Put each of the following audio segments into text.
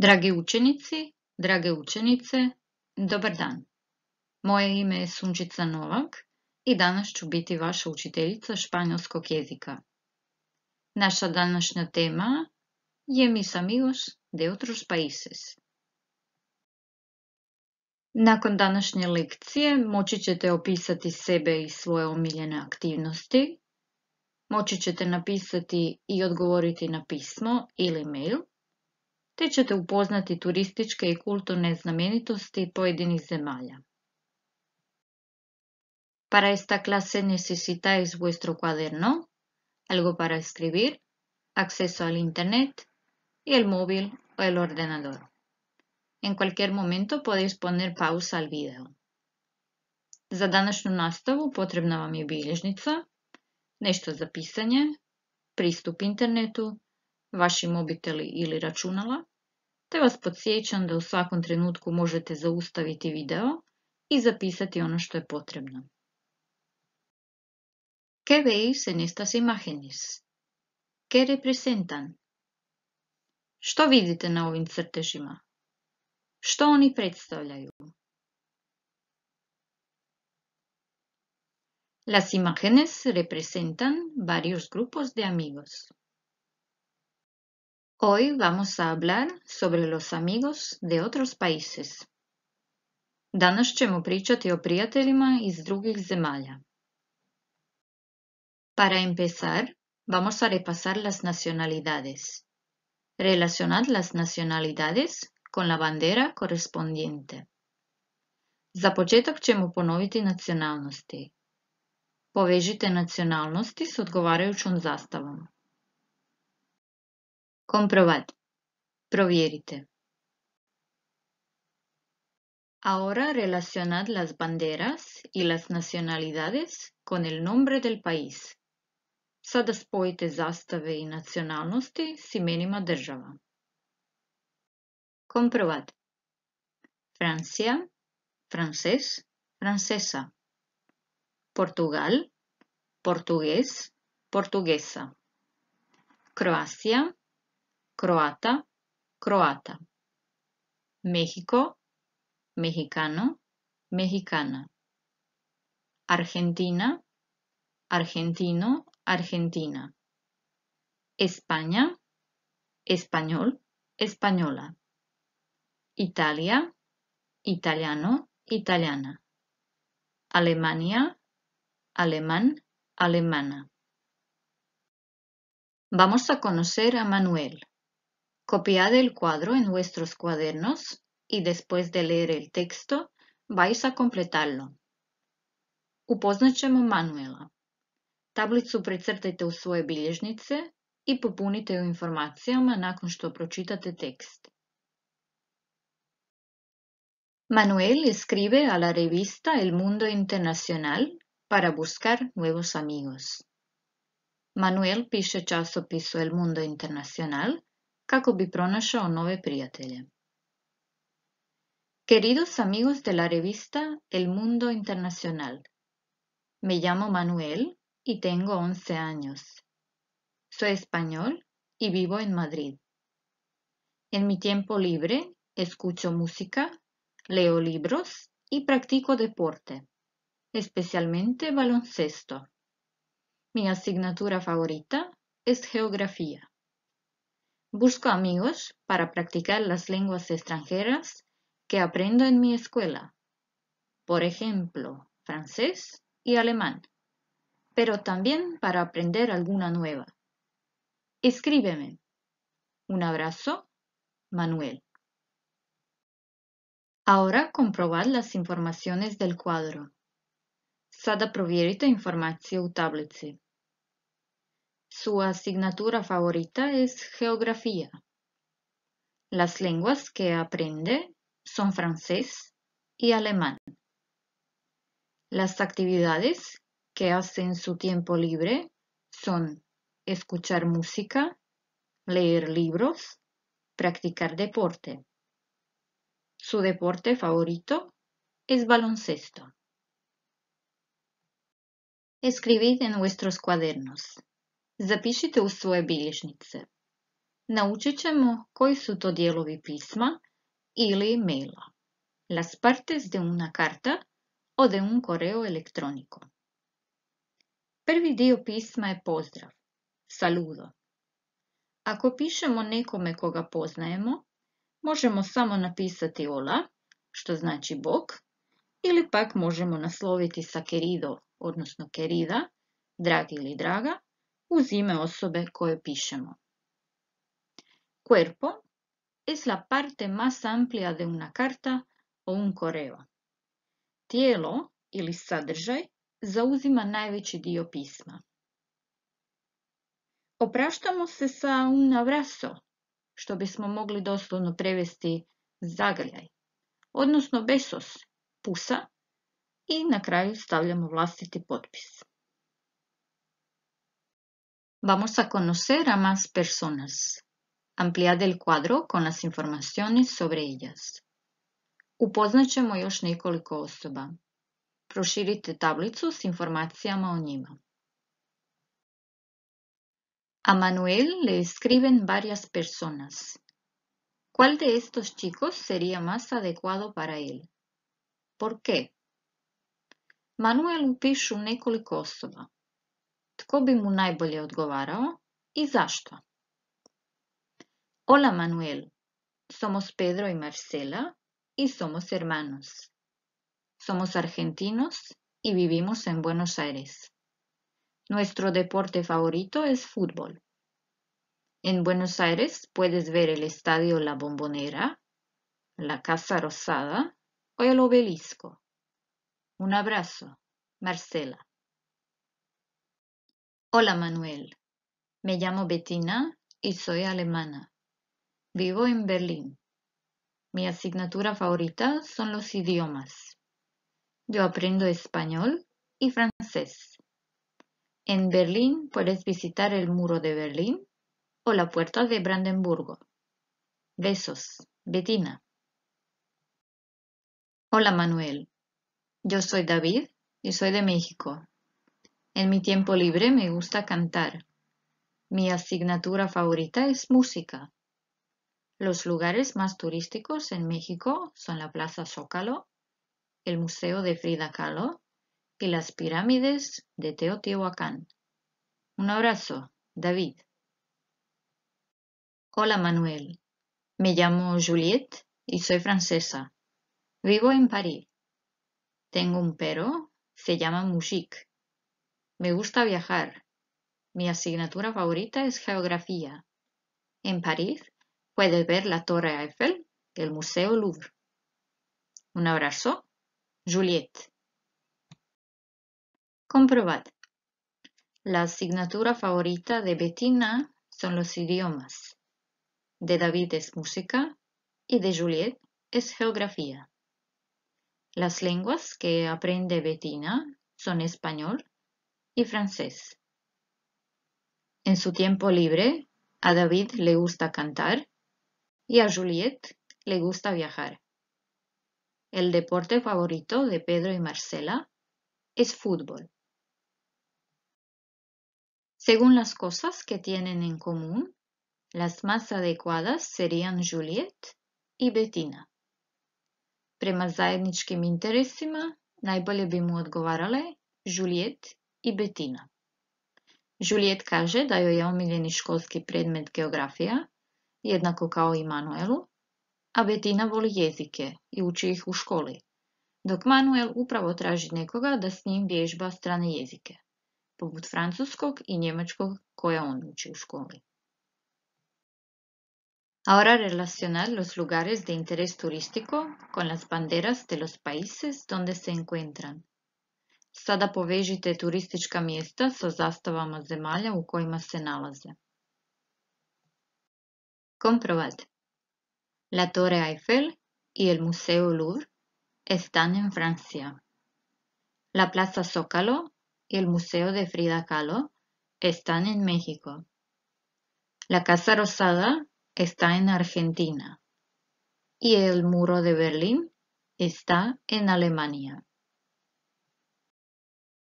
Dragi učenici, drage učenice, dobar dan. Moje ime je Sunčica Novak i danas ću biti vaša učiteljica španjolskog jezika. Naša današnja tema je Mis amigos de otros países. Nakon današnje lekcije moći ćete opisati sebe i svoje omiljene aktivnosti. Moći ćete napisati i odgovoriti na pismo ili mail te ćete upoznati turističke i kulturne znamenitosti pojedinih zemalja. Para esta clase necesitáis vuestro cuaderno, algo para escribir, acceso al Internet y el móvil o el ordenador. En cualquier momento podéis poner pausa al video. Za današnju nastavu potrebna vam je bilježnica, nešto za pisanje, pristup internetu, vaši mobiteli ili računala, te vas podsjećam da u svakom trenutku možete zaustaviti video i zapisati ono što je potrebno. ¿Qué veis en estas imágenes? ¿Qué representan? Što vidite na ovim crtežima? Što oni predstavljaju? Las imágenes representan varios grupos de amigos. Hoy vamos a hablar sobre los amigos de otros países. Danos ćemo pričati o amigos de otros países. Para empezar, vamos a repasar las nacionalidades. Relacionad las nacionalidades con la bandera correspondiente. Za početak ćemo ponoviti nacionalnosti. Povežite nacionalnosti s odgovarajućom zastavom. Comprobad. Provierite. Ahora relacionad las banderas y las nacionalidades con el nombre del país. Sada spojite zastave i nacionalnosti si imenima država. Comprobad. Francia, francés, francesa. Portugal, portugués, portuguesa. Croacia, croata, croata. México, mexicano, mexicana. Argentina, argentino, argentina. España, español, española. Italia, italiano, italiana. Alemania, alemán, alemana. Vamos a conocer a Manuel. Copiad el cuadro en vuestros cuadernos y después de leer el texto vais a completarlo. Manuel Manuela. Tablicu precrtajte u svoje bilježnice i popunite ju informacijama nakon što pročitate tekst. Manuel escribe a la revista El Mundo Internacional para buscar nuevos amigos. Manuel piše časopisu El Mundo Internacional Queridos amigos de la revista El Mundo Internacional, me llamo Manuel y tengo 11 años. Soy español y vivo en Madrid. En mi tiempo libre escucho música, leo libros y practico deporte, especialmente baloncesto. Mi asignatura favorita es geografía. Busco amigos para practicar las lenguas extranjeras que aprendo en mi escuela. Por ejemplo, francés y alemán. Pero también para aprender alguna nueva. Escríbeme. Un abrazo, Manuel. Ahora comprobad las informaciones del cuadro. Sada provjerite informacije u su asignatura favorita es geografía. Las lenguas que aprende son francés y alemán. Las actividades que hace en su tiempo libre son escuchar música, leer libros, practicar deporte. Su deporte favorito es baloncesto. Escribid en vuestros cuadernos. Zapišite u svoje bilježnice. Naučit ćemo koji su to dijelovi pisma ili maila. Las partes de una carta o de un correo electrónico. Prvi dio pisma je pozdrav, saludo. Ako pišemo nekome koga poznajemo, možemo samo napisati ola, što znači bok, ili pak možemo nasloviti sa querido, odnosno querida, dragi ili draga, uz ime osobe koje pišemo. Cuerpo es la parte más amplia de una carta o un correo. Tijelo ili sadržaj zauzima najveći dio pisma. Opraštamo se sa un abrazo, što bismo mogli doslovno prevesti zagrljaj, odnosno besos, pusa i na kraju stavljamo vlastiti potpis. Vamos a conocer a más personas. Ampliad el cuadro con las informaciones sobre ellas. još nekoliko osoba. tablicu A Manuel le escriben varias personas. ¿Cuál de estos chicos sería más adecuado para él? ¿Por qué? Manuel pišu nekoliko osoba. Hola Manuel, somos Pedro y Marcela y somos hermanos. Somos argentinos y vivimos en Buenos Aires. Nuestro deporte favorito es fútbol. En Buenos Aires puedes ver el estadio La Bombonera, la Casa Rosada o el obelisco. Un abrazo, Marcela. Hola Manuel, me llamo Bettina y soy alemana. Vivo en Berlín. Mi asignatura favorita son los idiomas. Yo aprendo español y francés. En Berlín puedes visitar el muro de Berlín o la puerta de Brandenburgo. Besos, Bettina. Hola Manuel, yo soy David y soy de México. En mi tiempo libre me gusta cantar. Mi asignatura favorita es música. Los lugares más turísticos en México son la Plaza Zócalo, el Museo de Frida Kahlo y las pirámides de Teotihuacán. Un abrazo, David. Hola Manuel, me llamo Juliette y soy francesa. Vivo en París. Tengo un perro, se llama Mushik. Me gusta viajar. Mi asignatura favorita es geografía. En París puedes ver la Torre Eiffel del Museo Louvre. Un abrazo, Juliette. Comprobad. La asignatura favorita de Bettina son los idiomas. De David es música y de Juliette es geografía. Las lenguas que aprende Bettina son español, francés. En su tiempo libre, a David le gusta cantar y a Juliet le gusta viajar. El deporte favorito de Pedro y Marcela es fútbol. Según las cosas que tienen en común, las más adecuadas serían Juliet y Bettina. Prema zajedničkim interesima najbolje bi mu odgovarale Juliet i Betina. Juliet kaže da joj je omiljeni školski predmet geografija, jednako kao i Manuelu, a Betina voli jezike i uči ih u školi, dok Manuel upravo traži nekoga da s njim vježba strane jezike, poput francuskog i njemačkog koja on uči u školi. Ahora relacionar los lugares de interés turístico con las banderas de los países donde se encuentran. Sada povežite turistička mjesta sa zastavama zemalja u kojima se nalaze. Comprovate. La Torre Eiffel y el Museo Louvre están en Francia. La Plaza Zócalo y el Museo de Frida Kahlo están en México. La Casa Rosada está en Argentina y el Muro de Berlín está en Alemania.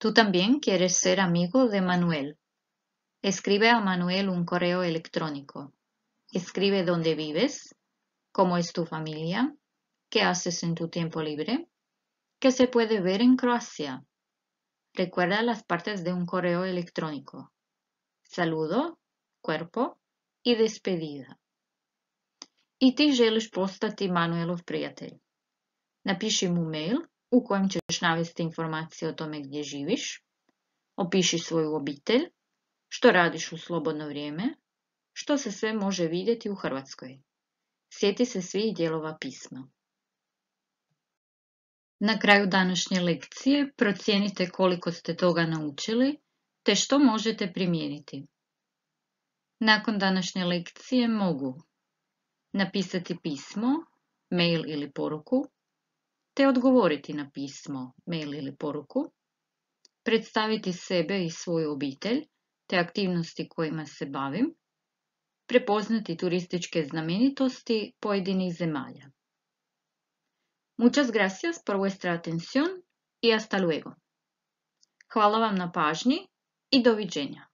Tú también quieres ser amigo de Manuel. Escribe a Manuel un correo electrónico. Escribe dónde vives, cómo es tu familia, qué haces en tu tiempo libre, qué se puede ver en Croacia. Recuerda las partes de un correo electrónico. Saludo, cuerpo y despedida. I ti Manuelov mail navesti informacije o tome gdje živiš, opiši svoju obitelj, što radiš u slobodno vrijeme, što se sve može vidjeti u Hrvatskoj. Sjeti se svih dijelova pisma. Na kraju današnje lekcije procijenite koliko ste toga naučili te što možete primijeniti. Nakon današnje lekcije mogu napisati pismo, mail ili poruku, te odgovoriti na pismo, mail ili poruku, predstaviti sebe i svoju obitelj te aktivnosti kojima se bavim, prepoznati turističke znamenitosti pojedinih zemalja. Muchas gracias por vuestra atención y hasta luego. Hvala vam na pažnji i doviđenja.